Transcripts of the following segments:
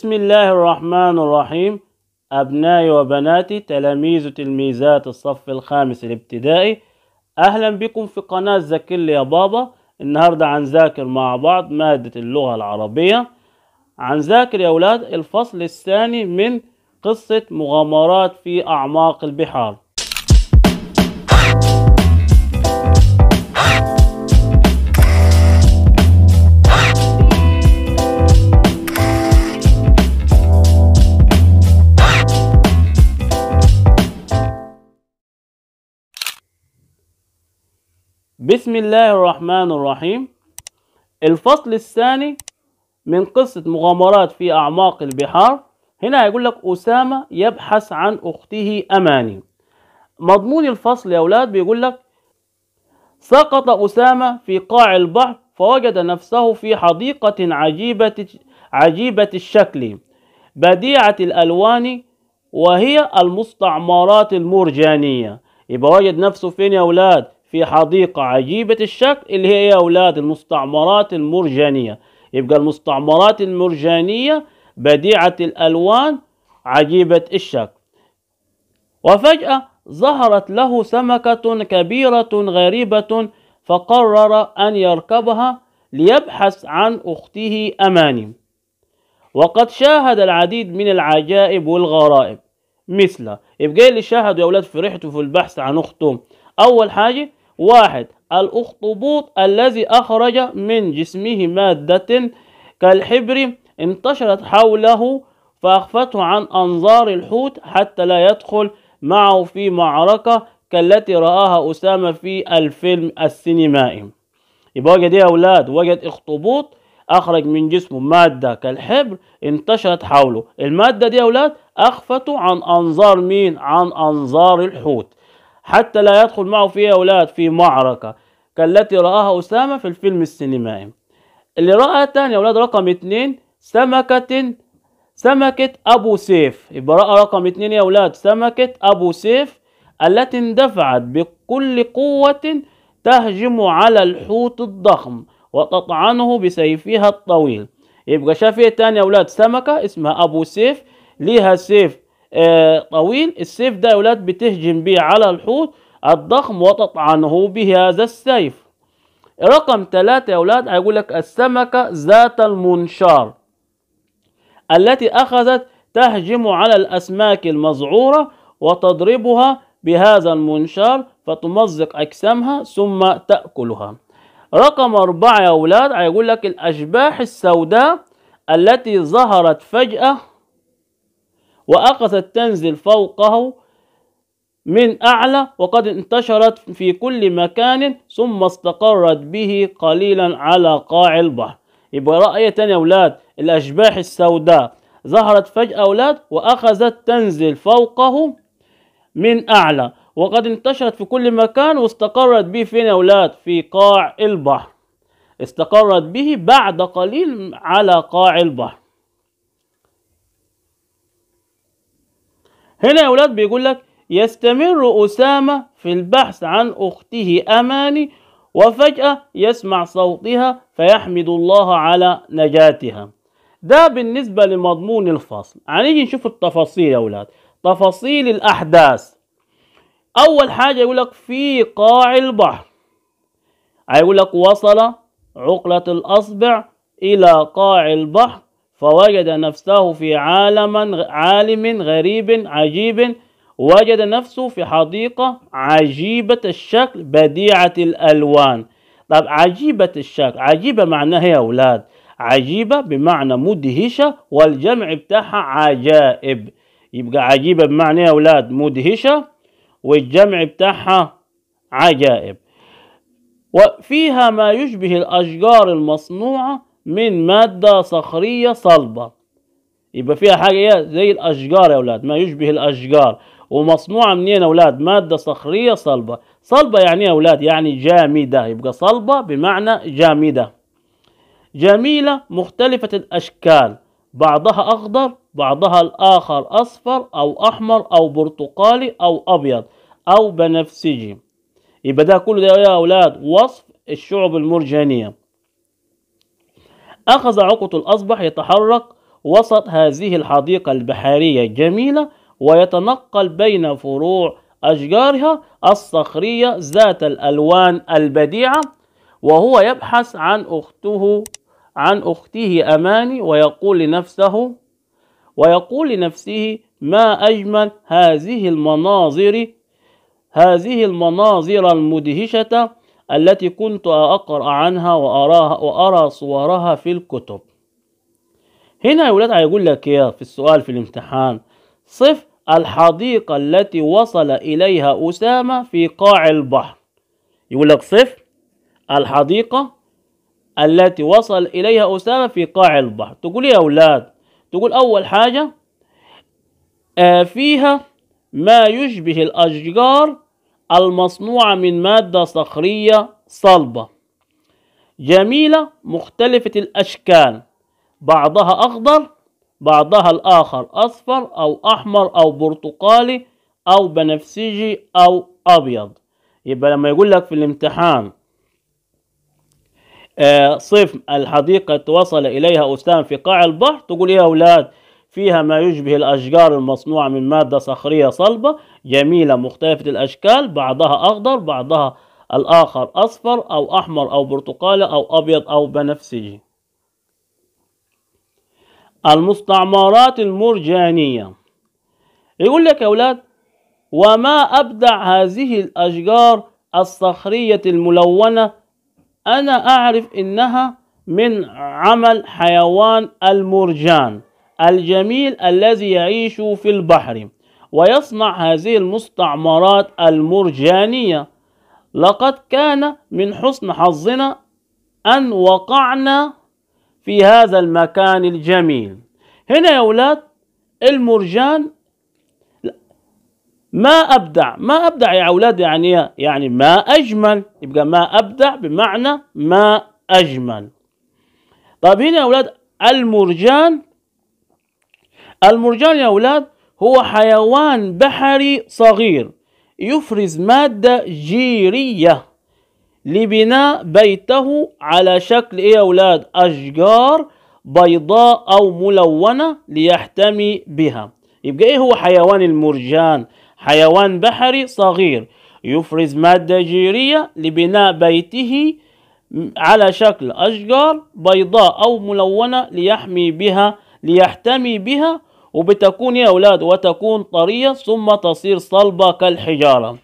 بسم الله الرحمن الرحيم أبنائي وبناتي تلاميذ وتلميذات الصف الخامس الابتدائي أهلا بكم في قناة ذاكر يا بابا النهاردة هنذاكر مع بعض مادة اللغة العربية هنذاكر يا أولاد الفصل الثاني من قصة مغامرات في أعماق البحار بسم الله الرحمن الرحيم الفصل الثاني من قصة مغامرات في أعماق البحار هنا هيقول لك أسامة يبحث عن أخته أماني مضمون الفصل يا أولاد بيقول لك سقط أسامة في قاع البحر فوجد نفسه في حديقة عجيبة عجيبة الشكل بديعة الألوان وهي المستعمرات المرجانية يبقى وجد نفسه فين يا أولاد في حديقة عجيبة الشكل اللي هي يا أولاد المستعمرات المرجانية يبقى المستعمرات المرجانية بديعة الألوان عجيبة الشكل وفجأة ظهرت له سمكة كبيرة غريبة فقرر أن يركبها ليبحث عن أخته أماني وقد شاهد العديد من العجائب والغرائب مثل يبقى اللي شاهدوا يا أولاد في رحته في البحث عن أخته أول حاجة واحد الأخطبوط الذي أخرج من جسمه مادة كالحبر انتشرت حوله فأخفته عن أنظار الحوت حتى لا يدخل معه في معركة كالتي رآها أسامة في الفيلم السينمائي يبقى وجد إيه يا أولاد وجد أخطبوط أخرج من جسمه مادة كالحبر انتشرت حوله المادة دي يا أولاد أخفته عن أنظار مين؟ عن أنظار الحوت حتى لا يدخل معه في أولاد في معركة كالتي رآها أسامة في الفيلم السينمائي اللي رأى تاني أولاد رقم اتنين سمكة سمكة أبو سيف يبقى رأى رقم اتنين يا أولاد سمكة أبو سيف التي اندفعت بكل قوة تهجم على الحوت الضخم وتطعنه بسيفها الطويل يبقى شاف ايه تاني يا أولاد سمكة اسمها أبو سيف ليها سيف آه، طويل السيف ده يا ولاد بتهجم به على الحوت الضخم وتطعنه بهذا السيف رقم ثلاثة يا ولاد هيقول لك السمكة ذات المنشار التي أخذت تهجم على الأسماك المزعورة وتضربها بهذا المنشار فتمزق أجسامها ثم تأكلها رقم أربعة يا أولاد هيقول لك الأشباح السوداء التي ظهرت فجأة وأخذت تنزل فوقه من أعلى وقد انتشرت في كل مكان ثم استقرت به قليلا على قاع البحر يبقى رأي تاني يا أولاد الأشباح السوداء ظهرت فجأة أولاد وأخذت تنزل فوقه من أعلى وقد انتشرت في كل مكان واستقرت به فين يا أولاد في قاع البحر استقرت به بعد قليل على قاع البحر هنا يا أولاد بيقول لك يستمر أسامة في البحث عن أخته أماني وفجأة يسمع صوتها فيحمد الله على نجاتها ده بالنسبة لمضمون الفصل هنيجي يعني نشوف التفاصيل يا أولاد تفاصيل الأحداث أول حاجة يقول لك في قاع البحر هيقول لك وصل عقلة الأصبع إلى قاع البحر فوجد نفسه في عالم عالم غريب عجيب وجد نفسه في حديقة عجيبة الشكل بديعة الألوان طب عجيبة الشكل عجيبة معناها إيه يا أولاد عجيبة بمعنى مدهشة والجمع بتاعها عجائب يبقى عجيبة بمعنى إيه يا أولاد مدهشة والجمع بتاعها عجائب وفيها ما يشبه الأشجار المصنوعة من مادة صخرية صلبة يبقى فيها حاجة ايه زي الأشجار يا أولاد ما يشبه الأشجار ومصنوعة منين يا أولاد مادة صخرية صلبة صلبة يعني إيه يا أولاد يعني جامدة يبقى صلبة بمعنى جامدة جميلة مختلفة الأشكال بعضها أخضر بعضها الآخر أصفر أو أحمر أو برتقالي أو أبيض أو بنفسجي يبقى ده كله ده يا أولاد وصف الشعب المرجانية أخذ عقط الأصبح يتحرك وسط هذه الحديقة البحرية الجميلة ويتنقل بين فروع أشجارها الصخرية ذات الألوان البديعة وهو يبحث عن أخته عن أخته أماني ويقول لنفسه ويقول لنفسه ما أجمل هذه المناظر هذه المناظر المدهشة التي كنت أقرأ عنها وأراها وأرى صورها في الكتب هنا يا ولاد هيقول لك ايه في السؤال في الامتحان صف الحديقة التي وصل إليها أسامة في قاع البحر يقول لك صف الحديقة التي وصل إليها أسامة في قاع البحر تقول إيه يا أولاد تقول أول حاجة آه، فيها ما يشبه الأشجار المصنوعة من مادة صخرية صلبة جميلة مختلفة الأشكال بعضها أخضر بعضها الآخر أصفر أو أحمر أو برتقالي أو بنفسجي أو أبيض يبقى لما يقول لك في الامتحان آه، صف الحديقة وصل إليها أستاذ في قاع البحر تقول إيه يا أولاد فيها ما يشبه الأشجار المصنوعة من مادة صخرية صلبة جميلة مختلفة الأشكال بعضها أخضر بعضها الآخر أصفر أو أحمر أو برتقالي أو أبيض أو بنفسجي المستعمرات المرجانية يقول لك يا أولاد وما أبدع هذه الأشجار الصخرية الملونة أنا أعرف إنها من عمل حيوان المرجان الجميل الذي يعيش في البحر ويصنع هذه المستعمرات المرجانية لقد كان من حسن حظنا أن وقعنا في هذا المكان الجميل هنا يا أولاد المرجان ما أبدع ما أبدع يا أولاد يعني يعني ما أجمل يبقى ما أبدع بمعنى ما أجمل طيب هنا يا أولاد المرجان المرجان يا أولاد هو حيوان بحري صغير يفرز مادة جيرية لبناء بيته على شكل إيه يا أولاد أشجار بيضاء أو ملونة ليحتمي بها يبقى إيه هو حيوان المرجان حيوان بحري صغير يفرز مادة جيرية لبناء بيته على شكل أشجار بيضاء أو ملونة ليحمي بها ليحتمي بها وبتكون يا أولاد وتكون طرية ثم تصير صلبة كالحجارة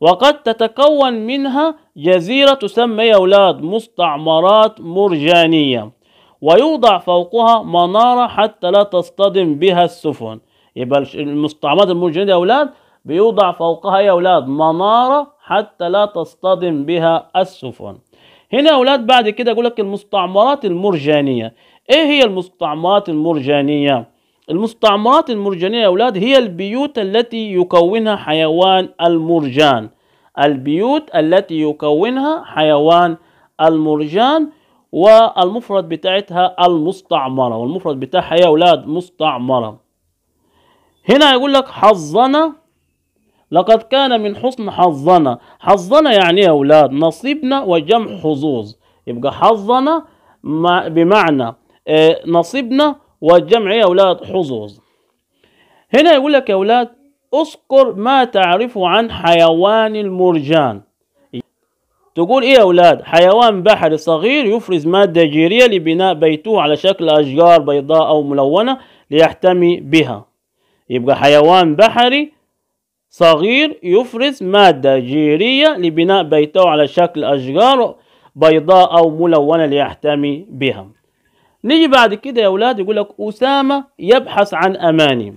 وقد تتكون منها جزيرة تسمى يا أولاد مستعمرات مرجانية ويوضع فوقها منارة حتى لا تصطدم بها السفن يبقى المستعمرات المرجانية يا أولاد بيوضع فوقها يا أولاد منارة حتى لا تصطدم بها السفن هنا يا أولاد بعد كده يقول لك المستعمرات المرجانية إيه هي المستعمرات المرجانية؟ المستعمرات المرجانية يا أولاد هي البيوت التي يكونها حيوان المرجان البيوت التي يكونها حيوان المرجان والمفرد بتاعتها المستعمرة والمفرد بتاعها يا أولاد مستعمرة هنا يقول لك حظنا لقد كان من حسن حظنا حظنا يعني يا أولاد نصيبنا وجمع حظوظ يبقى حظنا بمعنى آه، نصيبنا والجمع يا أولاد حظوظ هنا يقول لك يا أولاد اذكر ما تعرف عن حيوان المرجان تقول ايه يا اولاد حيوان بحري صغير يفرز مادة جيرية لبناء بيته على شكل اشجار بيضاء او ملونة ليحتمي بها يبقى حيوان بحري صغير يفرز مادة جيرية لبناء بيته على شكل اشجار بيضاء او ملونة ليحتمي بها نيجي بعد كده يا أولاد يقول لك أسامة يبحث عن أماني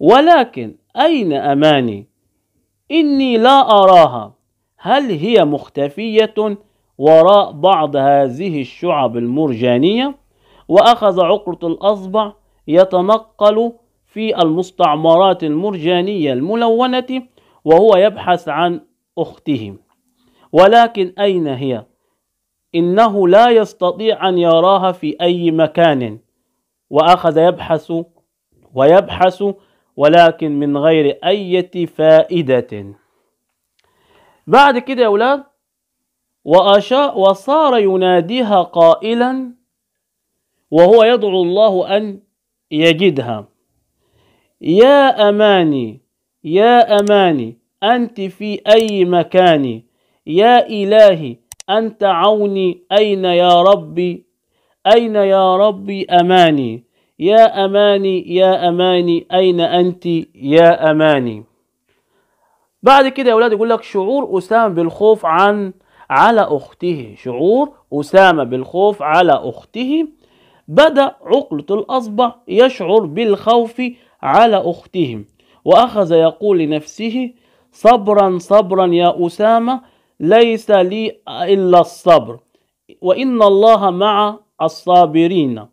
ولكن أين أماني إني لا أراها هل هي مختفية وراء بعض هذه الشعب المرجانية وأخذ عقرة الأصبع يتنقل في المستعمرات المرجانية الملونة وهو يبحث عن أخته ولكن أين هي إنه لا يستطيع أن يراها في أي مكان وأخذ يبحث ويبحث ولكن من غير أي فائدة بعد كده يا أولاد وصار يناديها قائلا وهو يدعو الله أن يجدها يا أماني يا أماني أنت في أي مكان يا إلهي أنت عوني أين يا ربي أين يا ربي أماني يا أماني يا أماني أين أنت يا أماني بعد كده يا أولاد يقول لك شعور أسامة بالخوف عن على أخته شعور أسامة بالخوف على أخته بدأ عقلة الأصبع يشعر بالخوف على أخته وأخذ يقول لنفسه صبرا صبرا يا أسامة ليس لي إلا الصبر وإن الله مع الصابرين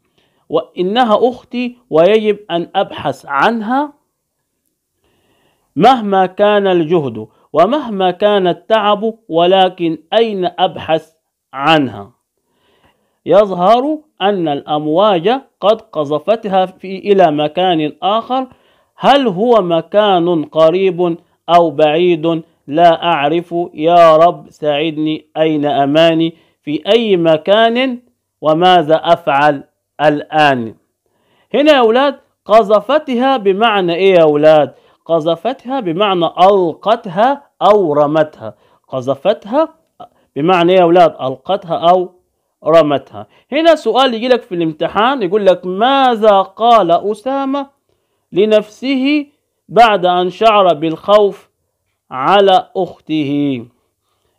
وإنها أختي ويجب أن أبحث عنها مهما كان الجهد ومهما كان التعب ولكن أين أبحث عنها يظهر أن الأمواج قد قذفتها في إلى مكان آخر هل هو مكان قريب أو بعيد لا أعرف يا رب ساعدني أين أماني في أي مكان وماذا أفعل الآن هنا يا أولاد قذفتها بمعنى إيه يا أولاد قذفتها بمعنى ألقتها أو رمتها قذفتها بمعنى إيه يا أولاد ألقتها أو رمتها هنا سؤال يجي لك في الامتحان يقول لك ماذا قال أسامة لنفسه بعد أن شعر بالخوف على أخته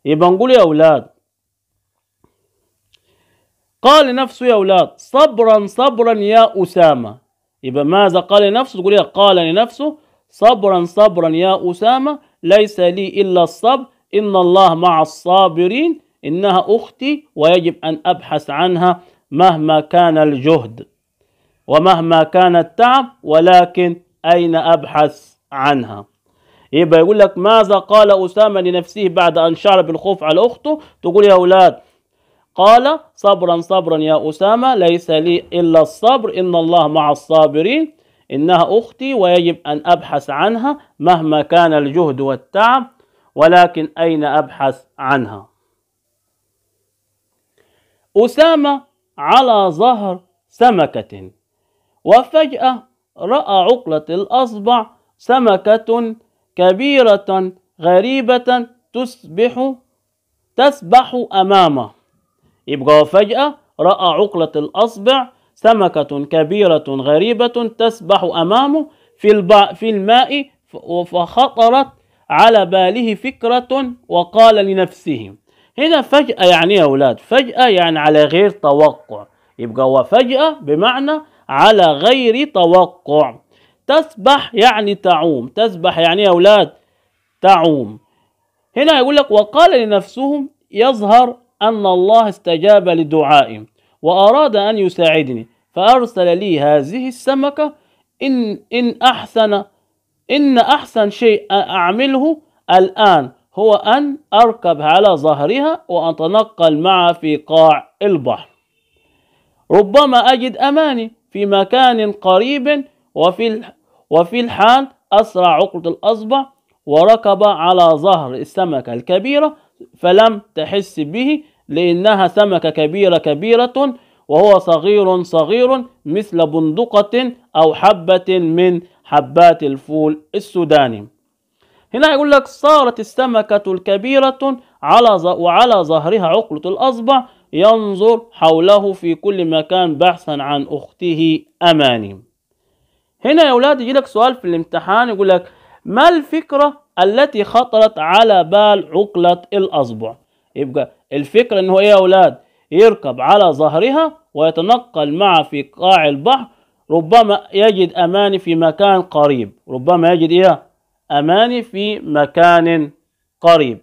يبقى نقول يا أولاد قال نفسه يا أولاد صبرا صبرا يا أسامة يبقى ماذا قال لنفسه تقول قال لنفسه صبرا صبرا يا أسامة ليس لي إلا الصبر إن الله مع الصابرين إنها أختي ويجب أن أبحث عنها مهما كان الجهد ومهما كان التعب ولكن أين أبحث عنها يبقى يقول لك ماذا قال أسامة لنفسه بعد أن شعر بالخوف على أخته تقول يا أولاد قال صبرا صبرا يا أسامة ليس لي إلا الصبر إن الله مع الصابرين إنها أختي ويجب أن أبحث عنها مهما كان الجهد والتعب ولكن أين أبحث عنها أسامة على ظهر سمكة وفجأة رأى عقلة الأصبع سمكة كبيرة غريبة تسبح تسبح أمامه يبقى فجأة رأى عقلة الأصبع سمكة كبيرة غريبة تسبح أمامه في, الب... في الماء فخطرت على باله فكرة وقال لنفسه هنا فجأة يعني يا أولاد فجأة يعني على غير توقع يبقى وفجأة بمعنى على غير توقع تسبح يعني تعوم تسبح يعني يا أولاد تعوم هنا يقول لك وقال لنفسهم يظهر أن الله استجاب لدعائي وأراد أن يساعدني فأرسل لي هذه السمكة إن, إن أحسن إن أحسن شيء أعمله الآن هو أن أركب على ظهرها وأتنقل معها في قاع البحر ربما أجد أماني في مكان قريب وفي وفي الحال أسرع عقدة الأصبع وركب على ظهر السمكة الكبيرة فلم تحس به لأنها سمكة كبيرة كبيرة وهو صغير صغير مثل بندقة أو حبة من حبات الفول السوداني هنا يقول لك صارت السمكة الكبيرة على وعلى ظهرها عقلة الأصبع ينظر حوله في كل مكان بحثا عن أخته أماني هنا يا اولاد يجي لك سؤال في الامتحان يقول لك ما الفكره التي خطرت على بال عقله الاصبع يبقى الفكره ان هو ايه يا اولاد يركب على ظهرها ويتنقل معه في قاع البحر ربما يجد اماني في مكان قريب ربما يجد ايه اماني في مكان قريب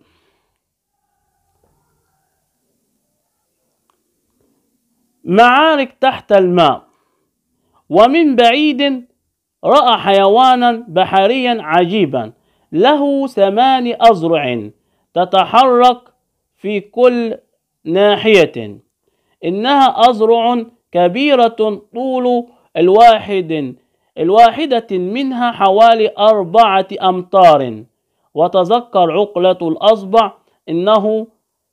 معارك تحت الماء ومن بعيد رأى حيوانا بحريا عجيبا له ثمان أزرع تتحرك في كل ناحية إنها أزرع كبيرة طول الواحد الواحدة منها حوالي أربعة أمتار وتذكر عقلة الأصبع إنه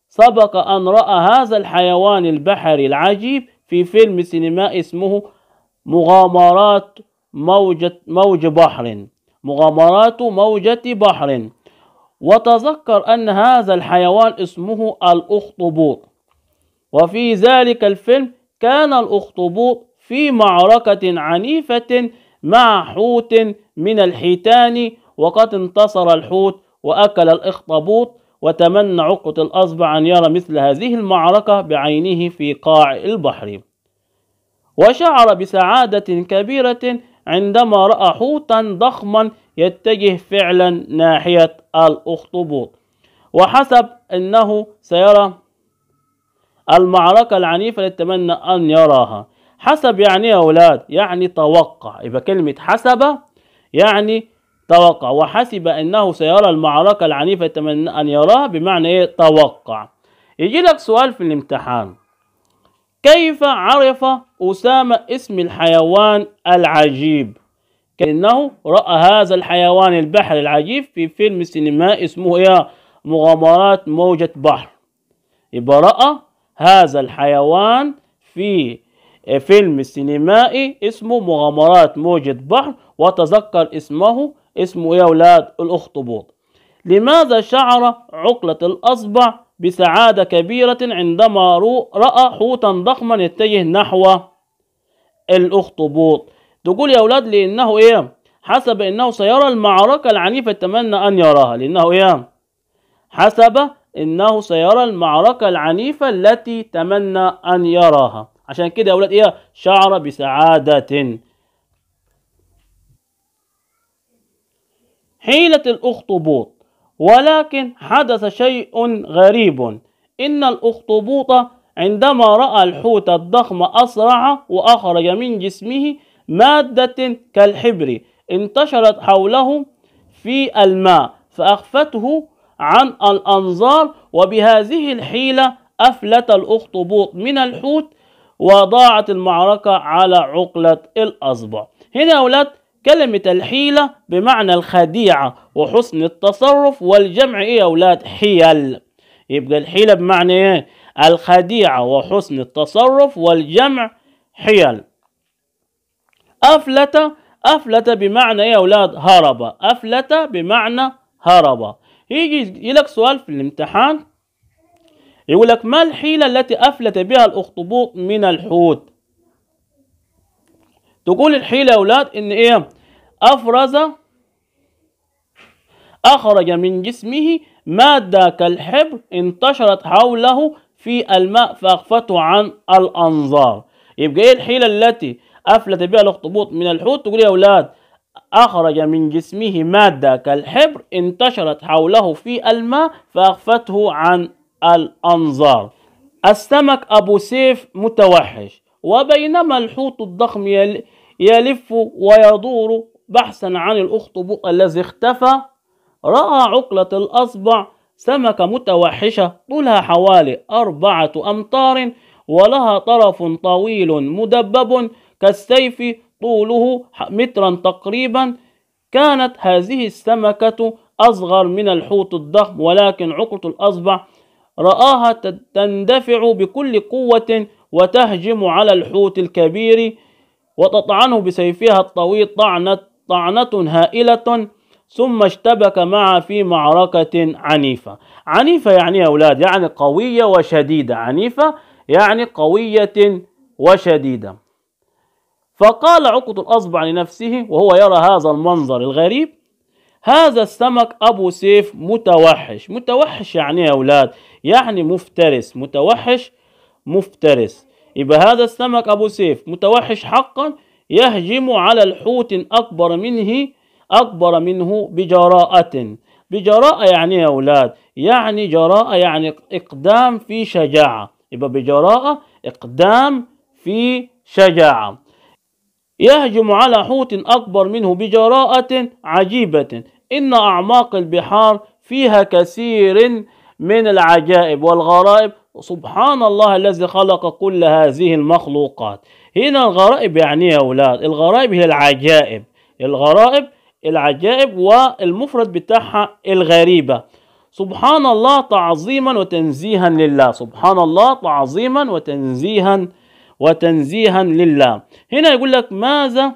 سبق أن رأى هذا الحيوان البحري العجيب في فيلم سينما اسمه مغامرات موجة موج بحر مغامرات موجة بحر وتذكر أن هذا الحيوان اسمه الأخطبوط وفي ذلك الفيلم كان الأخطبوط في معركة عنيفة مع حوت من الحيتان وقد انتصر الحوت وأكل الأخطبوط وتمنى عقة الأصبع أن يرى مثل هذه المعركة بعينه في قاع البحر وشعر بسعادة كبيرة عندما رأى حوتا ضخما يتجه فعلا ناحية الأخطبوط وحسب أنه سيرى المعركة العنيفة يتمنى أن يراها حسب يعني يا أولاد يعني توقع يبقى كلمة حسب يعني توقع وحسب أنه سيرى المعركة العنيفة يتمنى أن يراها بمعنى إيه توقع يجي لك سؤال في الامتحان كيف عرف أسامة اسم الحيوان العجيب؟ كأنه رأى هذا الحيوان البحر العجيب في فيلم سينمائي اسمه يا إيه؟ مغامرات موجة بحر يبقى رأى هذا الحيوان في فيلم سينمائي اسمه مغامرات موجة بحر وتذكر اسمه اسمه يا إيه أولاد الأخطبوط لماذا شعر عقلة الأصبع بسعادة كبيرة عندما رأى حوتا ضخما يتجه نحو الأخطبوط تقول يا أولاد لأنه إيه حسب أنه سيرى المعركة العنيفة تمنى أن يراها لأنه إيه حسب أنه سيرى المعركة العنيفة التي تمنى أن يراها عشان كده يا أولاد إيه شعر بسعادة حيلة الأخطبوط ولكن حدث شيء غريب إن الأخطبوط عندما رأى الحوت الضخم أسرع وأخرج من جسمه مادة كالحبر انتشرت حوله في الماء فأخفته عن الأنظار وبهذه الحيلة أفلت الأخطبوط من الحوت وضاعت المعركة على عقلة الأصبع هنا أولاد كلمة الحيلة بمعنى الخديعة وحسن التصرف والجمع ايه يا اولاد حيل يبقى الحيلة بمعنى ايه الخديعة وحسن التصرف والجمع حيل أفلت أفلت بمعنى ايه يا اولاد هرب أفلت بمعنى هرب يجي لك سؤال في الامتحان يقول لك ما الحيلة التي أفلت بها الأخطبوط من الحوت تقول الحيلة يا أولاد إن إيه أفرز أخرج من جسمه مادة كالحبر انتشرت حوله في الماء فأخفته عن الأنظار يبقى إيه الحيلة التي أفلت بها الأخطبوط من الحوت تقول يا أولاد أخرج من جسمه مادة كالحبر انتشرت حوله في الماء فأخفته عن الأنظار السمك أبو سيف متوحش وبينما الحوت الضخم يلف ويدور بحثا عن الأخطبوط الذي اختفى رأى عقلة الأصبع سمكة متوحشة طولها حوالي أربعة أمتار ولها طرف طويل مدبب كالسيف طوله مترا تقريبا كانت هذه السمكة أصغر من الحوت الضخم ولكن عقلة الأصبع رآها تندفع بكل قوة وتهجم على الحوت الكبير وتطعنه بسيفها الطويل طعنة, طعنة هائلة ثم اشتبك معها في معركة عنيفة عنيفة يعني يا أولاد يعني قوية وشديدة عنيفة يعني قوية وشديدة فقال عقد الأصبع لنفسه وهو يرى هذا المنظر الغريب هذا السمك أبو سيف متوحش متوحش يعني يا أولاد يعني مفترس متوحش مفترس يبقى هذا السمك أبو سيف متوحش حقا يهجم على الحوت أكبر منه أكبر منه بجراءة بجراءة يعني يا أولاد يعني جراءة يعني إقدام في شجاعة يبقى بجراءة إقدام في شجاعة يهجم على حوت أكبر منه بجراءة عجيبة إن أعماق البحار فيها كثير من العجائب والغرائب سبحان الله الذي خلق كل هذه المخلوقات هنا الغرائب يعني يا أولاد الغرائب هي العجائب الغرائب العجائب والمفرد بتاعها الغريبة سبحان الله تعظيما وتنزيها لله سبحان الله تعظيما وتنزيها وتنزيها لله هنا يقول لك ماذا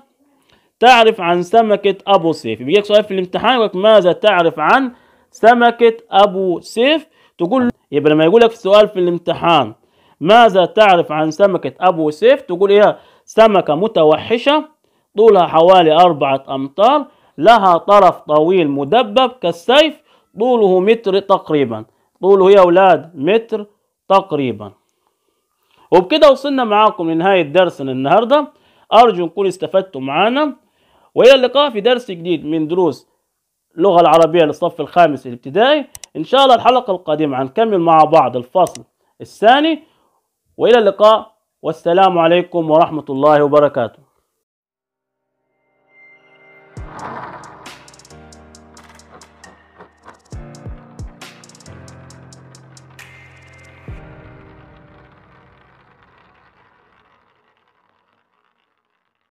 تعرف عن سمكة أبو سيف بيجيك سؤال في الامتحان يقول لك ماذا تعرف عن سمكة أبو سيف تقول يبقى لما يقول لك السؤال في الامتحان ماذا تعرف عن سمكة أبو سيف تقول هي إيه؟ سمكة متوحشة طولها حوالي أربعة أمتار لها طرف طويل مدبب كالسيف طوله متر تقريبا طوله يا أولاد متر تقريبا وبكده وصلنا معاكم لنهاية درسنا النهاردة أرجو نكون استفدتم معانا وإلى اللقاء في درس جديد من دروس اللغة العربية للصف الخامس الابتدائي إن شاء الله الحلقة القادمة هنكمل مع بعض الفصل الثاني وإلى اللقاء والسلام عليكم ورحمة الله وبركاته